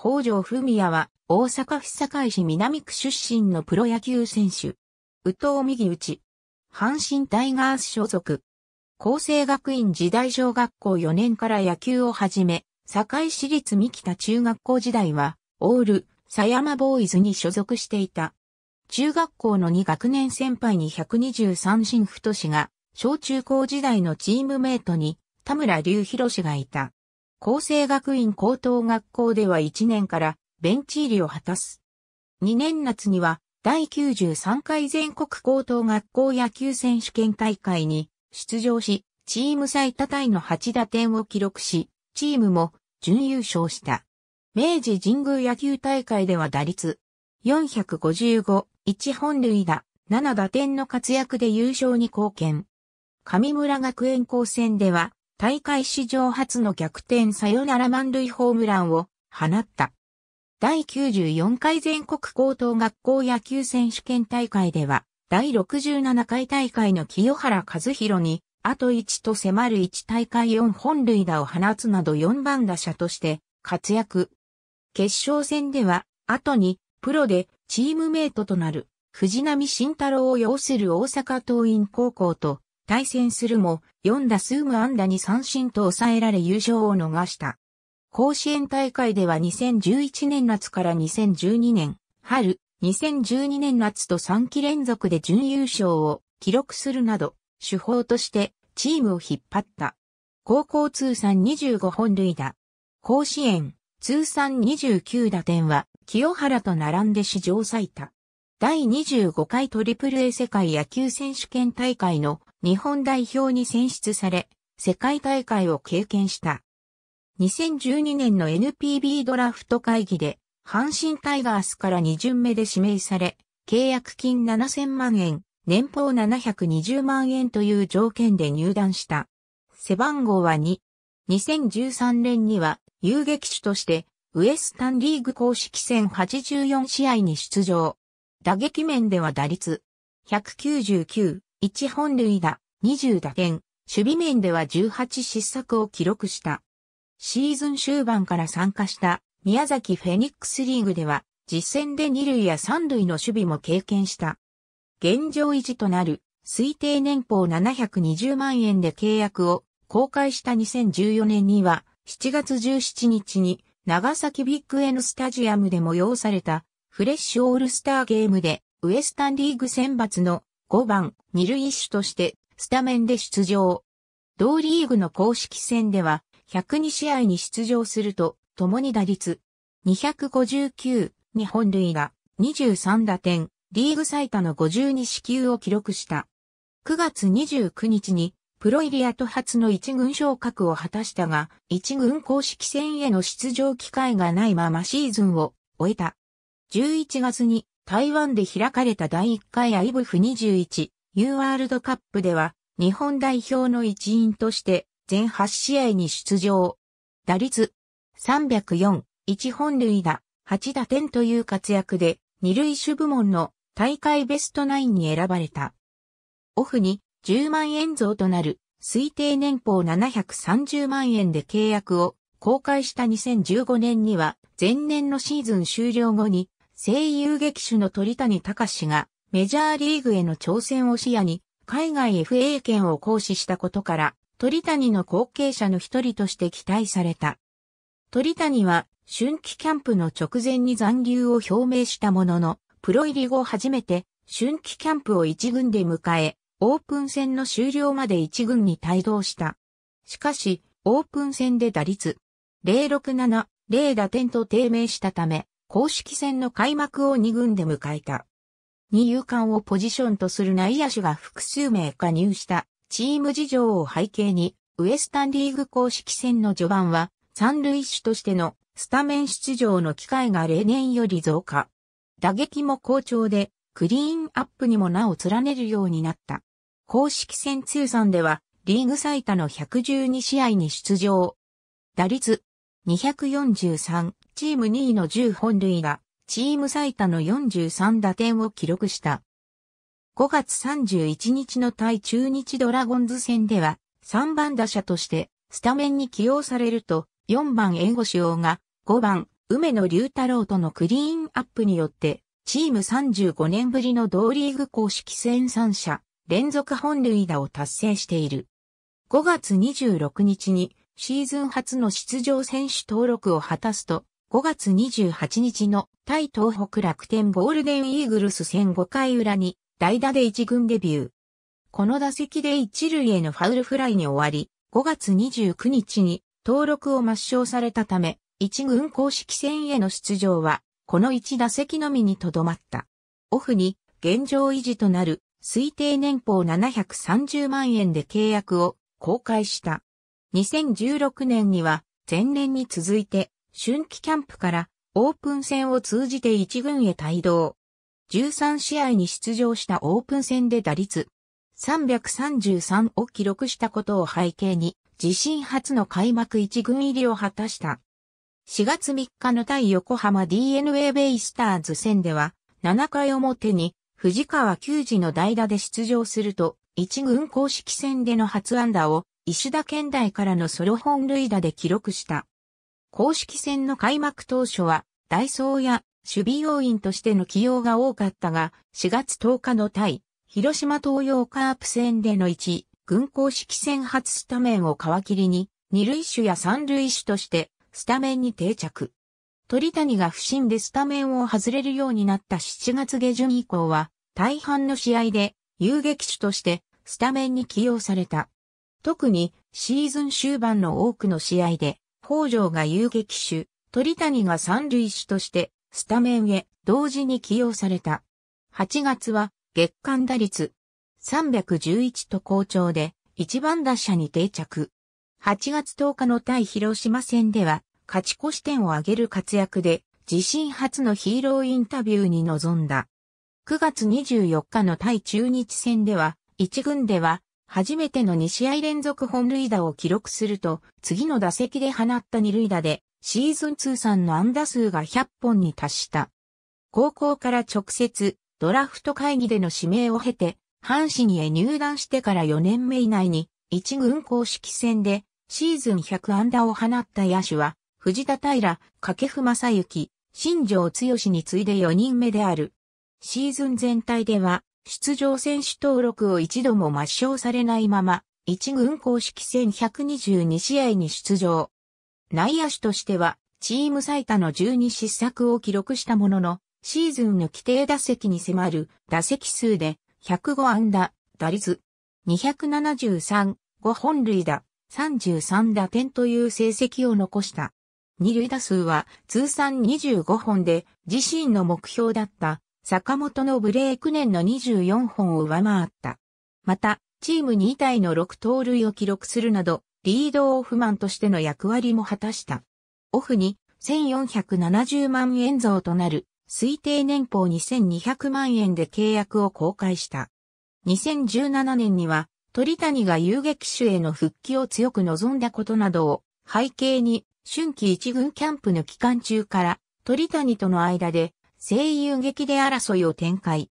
北条文也は大阪府堺市南区出身のプロ野球選手。宇藤右内。阪神タイガース所属。厚生学院時代小学校4年から野球を始め、堺市立三北中学校時代は、オール、狭山ボーイズに所属していた。中学校の2学年先輩に123新太氏が、小中高時代のチームメイトに、田村隆博氏がいた。厚生学院高等学校では1年からベンチ入りを果たす。2年夏には第93回全国高等学校野球選手権大会に出場し、チーム最多タイの8打点を記録し、チームも準優勝した。明治神宮野球大会では打率455、1本塁打、7打点の活躍で優勝に貢献。上村学園高専では大会史上初の逆転サヨナラ満塁ホームランを放った。第94回全国高等学校野球選手権大会では、第67回大会の清原和弘に、あと1と迫る1大会4本塁打を放つなど4番打者として活躍。決勝戦では、あとに、プロでチームメイトとなる藤波慎太郎を擁する大阪桐蔭高校と対戦するも、4打数無安打に三振と抑えられ優勝を逃した。甲子園大会では2011年夏から2012年春、2012年夏と3期連続で準優勝を記録するなど、手法としてチームを引っ張った。高校通算25本塁打。甲子園通算29打点は清原と並んで史上最多。第25回トリプル a 世界野球選手権大会の日本代表に選出され、世界大会を経験した。2012年の NPB ドラフト会議で、阪神タイガースから2巡目で指名され、契約金7000万円、年俸720万円という条件で入団した。背番号は2。2013年には遊撃手としてウエスタンリーグ公式戦84試合に出場。打撃面では打率199、1本塁打、20打点、守備面では18失策を記録した。シーズン終盤から参加した宮崎フェニックスリーグでは実戦で二塁や三塁の守備も経験した。現状維持となる推定年俸720万円で契約を公開した2014年には7月17日に長崎ビッグエヌスタジアムで催されたフレッシュオールスターゲームでウエスタンリーグ選抜の5番、二塁手としてスタメンで出場。同リーグの公式戦では、102試合に出場すると、共に打率、259、日本塁打、23打点、リーグ最多の52支球を記録した。9月29日に、プロイリアと初の一軍昇格を果たしたが、一軍公式戦への出場機会がないままシーズンを終えた。11月に台湾で開かれた第1回 IBF21 U ワールドカップでは、日本代表の一員として、全8試合に出場。打率304、1本塁打、8打点という活躍で、二塁手部門の大会ベストナインに選ばれた。オフに10万円増となる推定年俸730万円で契約を公開した2015年には前年のシーズン終了後に声優劇手の鳥谷隆がメジャーリーグへの挑戦を視野に海外 FA 権を行使したことから鳥谷の後継者の一人として期待された。鳥谷は春季キャンプの直前に残留を表明したものの、プロ入り後初めて春季キャンプを一軍で迎え、オープン戦の終了まで一軍に帯同した。しかし、オープン戦で打率、067、0打点と低迷したため、公式戦の開幕を2軍で迎えた。二遊間をポジションとする内野手が複数名加入したチーム事情を背景に、ウエスタンリーグ公式戦の序盤は、三塁手としてのスタメン出場の機会が例年より増加。打撃も好調で、クリーンアップにも名を連ねるようになった。公式戦通算では、リーグ最多の112試合に出場。打率243、チーム2位の10本塁打、チーム最多の43打点を記録した。5月31日の対中日ドラゴンズ戦では、3番打者としてスタメンに起用されると、4番援護主用が、5番梅野隆太郎とのクリーンアップによって、チーム35年ぶりの同リーグ公式戦3者、連続本塁打を達成している。5月26日にシーズン初の出場選手登録を果たすと、5月28日の対東北楽天ゴールデンイーグルス戦5回裏に代打で1軍デビュー。この打席で1塁へのファウルフライに終わり、5月29日に登録を抹消されたため、1軍公式戦への出場は、この1打席のみにとどまった。オフに現状維持となる推定年俸730万円で契約を公開した。2016年には前年に続いて春季キャンプからオープン戦を通じて1軍へ帯同。13試合に出場したオープン戦で打率333を記録したことを背景に自身初の開幕1軍入りを果たした。4月3日の対横浜 DNA ベイスターズ戦では7回表に藤川球児の代打で出場すると1軍公式戦での初安打を石田県大からのソロ本塁打で記録した。公式戦の開幕当初は、ダイソーや守備要員としての起用が多かったが、4月10日の対、広島東洋カープ戦での1、軍公式戦初スタメンを皮切りに、二塁手や三塁手として、スタメンに定着。鳥谷が不審でスタメンを外れるようになった7月下旬以降は、大半の試合で、遊撃手として、スタメンに起用された。特に、シーズン終盤の多くの試合で、北条が遊撃手、鳥谷が三塁手としてスタメンへ同時に起用された。8月は月間打率311と好調で一番打者に定着。8月10日の対広島戦では勝ち越し点を挙げる活躍で自身初のヒーローインタビューに臨んだ。9月24日の対中日戦では1軍では初めての2試合連続本塁打を記録すると、次の打席で放った二塁打で、シーズン通算の安打数が100本に達した。高校から直接、ドラフト会議での指名を経て、阪神へ入団してから4年目以内に、一軍公式戦で、シーズン100安打を放った野手は、藤田平、掛布正幸、新庄剛志に次いで4人目である。シーズン全体では、出場選手登録を一度も抹消されないまま、一軍公式戦122試合に出場。内野手としては、チーム最多の12失策を記録したものの、シーズンの規定打席に迫る打席数で105安打、打率273、5本塁打、33打点という成績を残した。二塁打数は通算25本で自身の目標だった坂本のブレーク年の24本を上回った。また、チーム2体の6盗塁を記録するなど、リードオフマンとしての役割も果たした。オフに1470万円増となる推定年俸2200万円で契約を公開した。2017年には鳥谷が遊撃手への復帰を強く望んだことなどを背景に春季一軍キャンプの期間中から鳥谷との間で声優劇で争いを展開。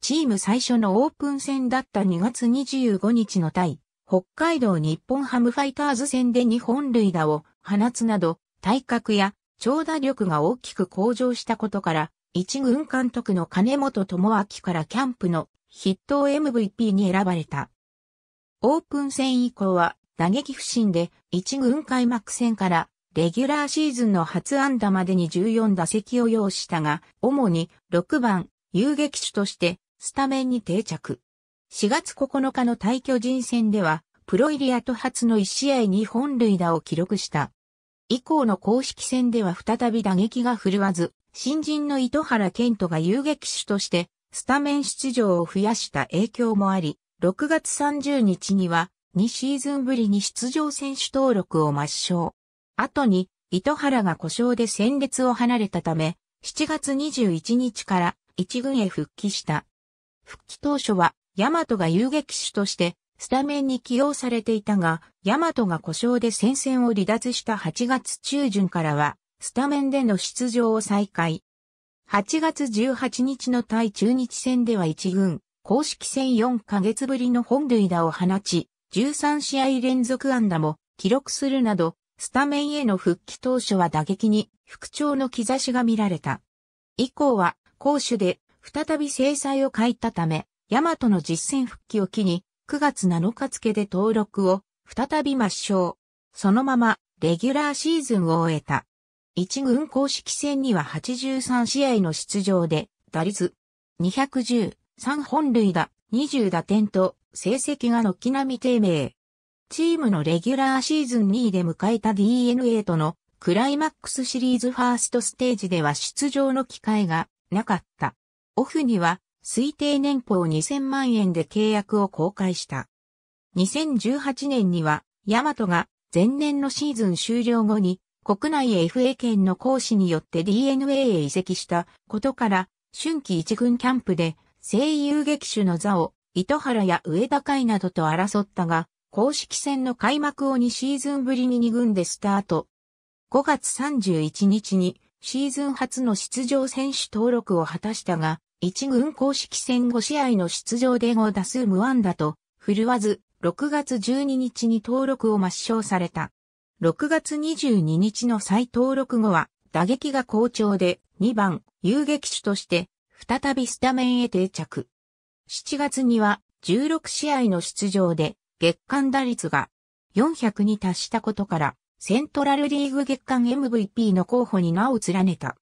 チーム最初のオープン戦だった2月25日の対、北海道日本ハムファイターズ戦で2本塁打を放つなど、体格や長打力が大きく向上したことから、一軍監督の金本智明からキャンプの筆頭 MVP に選ばれた。オープン戦以降は打撃不振で一軍開幕戦からレギュラーシーズンの初安打までに14打席を要したが、主に6番、遊撃手として、スタメンに定着。4月9日の退巨人戦では、プロリアと初の1試合に本塁打を記録した。以降の公式戦では再び打撃が振るわず、新人の糸原健斗が遊撃手として、スタメン出場を増やした影響もあり、6月30日には、2シーズンぶりに出場選手登録を抹消。後に、糸原が故障で戦列を離れたため、7月21日から一軍へ復帰した。復帰当初は、ヤマトが遊撃手として、スタメンに起用されていたが、ヤマトが故障で戦線を離脱した8月中旬からは、スタメンでの出場を再開。8月18日の対中日戦では1軍、公式戦4ヶ月ぶりの本塁打を放ち、13試合連続安打も記録するなど、スタメンへの復帰当初は打撃に復調の兆しが見られた。以降は攻守で再び制裁を欠いたため、ヤマトの実戦復帰を機に9月7日付で登録を再び抹消。そのままレギュラーシーズンを終えた。一軍公式戦には83試合の出場で打率210、3本塁打、20打点と成績が軒並み低迷。チームのレギュラーシーズン2位で迎えた DNA とのクライマックスシリーズファーストステージでは出場の機会がなかった。オフには推定年俸2000万円で契約を公開した。2018年にはヤマトが前年のシーズン終了後に国内 FA 権の行使によって DNA へ移籍したことから春季一軍キャンプで声優劇種の座を糸原や上田海などと争ったが公式戦の開幕を2シーズンぶりに2軍でスタート。5月31日にシーズン初の出場選手登録を果たしたが、1軍公式戦5試合の出場で5打数無安打と、振るわず、6月12日に登録を抹消された。6月22日の再登録後は、打撃が好調で、2番、遊撃手として、再びスタメンへ定着。7月には、16試合の出場で、月間打率が400に達したことから、セントラルリーグ月間 MVP の候補に名を連ねた。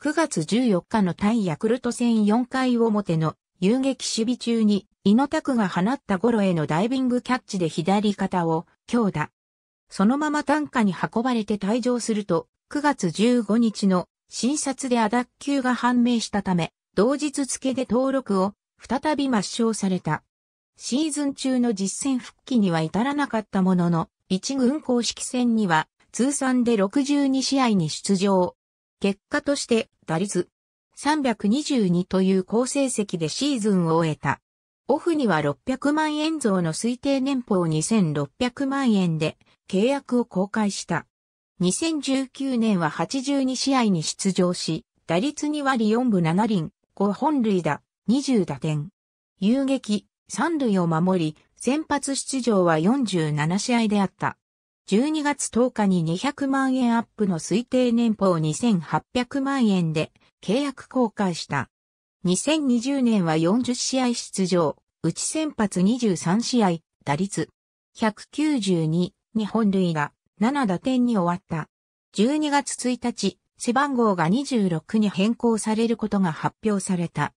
9月14日の対ヤクルト戦4回表の遊撃守備中に、井野拓が放ったゴロへのダイビングキャッチで左肩を強打。そのまま単価に運ばれて退場すると、9月15日の診察でアダッ球が判明したため、同日付で登録を再び抹消された。シーズン中の実戦復帰には至らなかったものの、一軍公式戦には通算で62試合に出場。結果として打率322という好成績でシーズンを終えた。オフには600万円増の推定年俸2600万円で契約を公開した。2019年は82試合に出場し、打率2割4分7輪、5本塁打、20打点。遊撃、三塁を守り、先発出場は47試合であった。12月10日に200万円アップの推定年俸2800万円で契約更改した。2020年は40試合出場、内先発23試合、打率192、日本塁が7打点に終わった。12月1日、背番号が26に変更されることが発表された。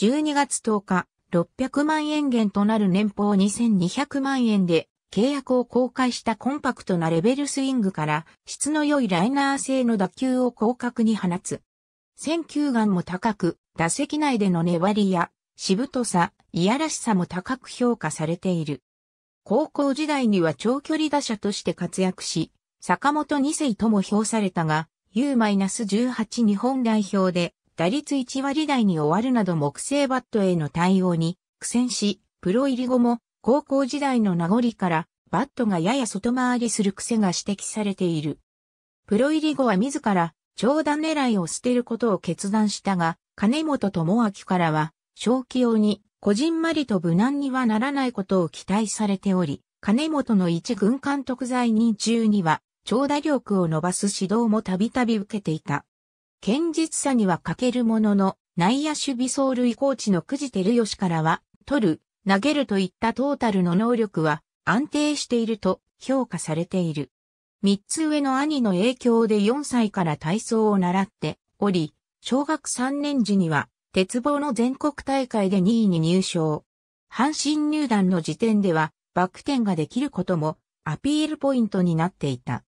12月10日、600万円減となる年俸2200万円で契約を公開したコンパクトなレベルスイングから質の良いライナー性の打球を広角に放つ。選球眼も高く、打席内での粘りや、しぶとさ、いやらしさも高く評価されている。高校時代には長距離打者として活躍し、坂本二世とも評されたが、U-18 日本代表で打率1割台に終わるなど木製バットへの対応に苦戦し、プロ入り後も高校時代の名残からバットがやや外回りする癖が指摘されている。プロ入り後は自ら長打狙いを捨てることを決断したが、金本智明からは、正気用に、こじんまりと無難にはならないことを期待されており、金本の一軍監督在任中には、長打力を伸ばす指導もたびたび受けていた。堅実さには欠けるものの、内野守備走塁コーチの久慈照義からは、取る、投げるといったトータルの能力は安定していると評価されている。三つ上の兄の影響で4歳から体操を習っており、小学3年時には鉄棒の全国大会で2位に入賞。阪神入団の時点ではバック転ができることもアピールポイントになっていた。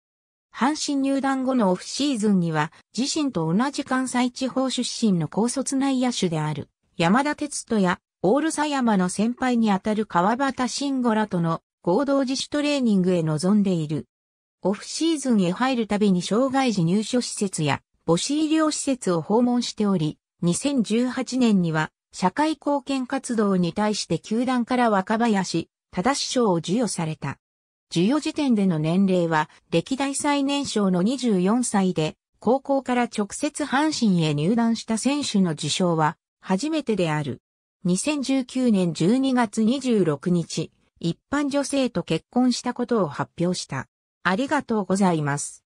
阪神入団後のオフシーズンには、自身と同じ関西地方出身の高卒内野手である、山田哲人や、オールサヤマの先輩にあたる川端慎吾らとの合同自主トレーニングへ臨んでいる。オフシーズンへ入るたびに障害児入所施設や母子医療施設を訪問しており、2018年には社会貢献活動に対して球団から若林、正賞を授与された。授与時点での年齢は歴代最年少の24歳で、高校から直接阪神へ入団した選手の受賞は初めてである。2019年12月26日、一般女性と結婚したことを発表した。ありがとうございます。